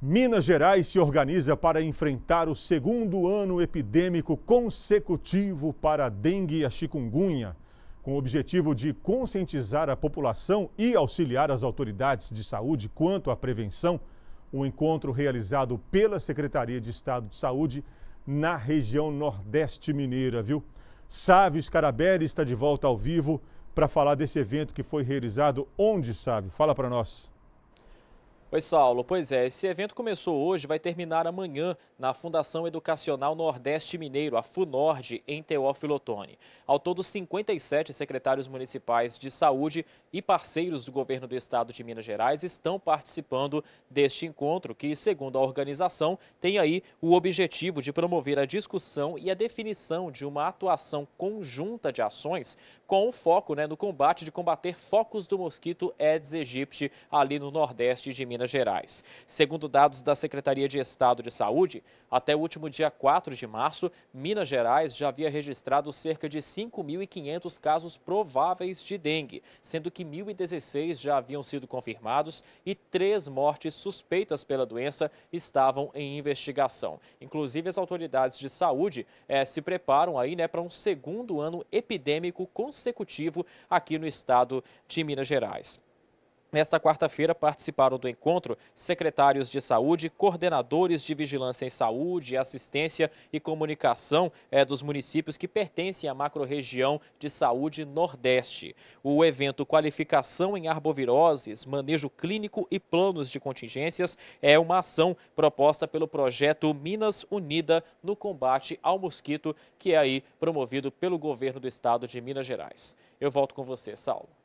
Minas Gerais se organiza para enfrentar o segundo ano epidêmico consecutivo para a dengue e a chikungunya, com o objetivo de conscientizar a população e auxiliar as autoridades de saúde quanto à prevenção. O um encontro realizado pela Secretaria de Estado de Saúde na região Nordeste Mineira, viu? Sávio Scarabelli está de volta ao vivo para falar desse evento que foi realizado. Onde, Sávio? Fala para nós. Oi, Saulo. Pois é, esse evento começou hoje, vai terminar amanhã na Fundação Educacional Nordeste Mineiro, a FUNORD, em Teófilo Otoni. Ao todo, 57 secretários municipais de saúde e parceiros do governo do estado de Minas Gerais estão participando deste encontro, que, segundo a organização, tem aí o objetivo de promover a discussão e a definição de uma atuação conjunta de ações com o foco né, no combate de combater focos do mosquito Aedes aegypti ali no Nordeste de Minas Minas Gerais. Segundo dados da Secretaria de Estado de Saúde, até o último dia 4 de março, Minas Gerais já havia registrado cerca de 5.500 casos prováveis de dengue, sendo que 1.016 já haviam sido confirmados e três mortes suspeitas pela doença estavam em investigação. Inclusive, as autoridades de saúde eh, se preparam aí né, para um segundo ano epidêmico consecutivo aqui no estado de Minas Gerais. Nesta quarta-feira, participaram do encontro secretários de saúde, coordenadores de vigilância em saúde, assistência e comunicação é, dos municípios que pertencem à macro-região de saúde Nordeste. O evento Qualificação em Arboviroses, Manejo Clínico e Planos de Contingências é uma ação proposta pelo projeto Minas Unida no combate ao mosquito, que é aí promovido pelo governo do estado de Minas Gerais. Eu volto com você, Saulo.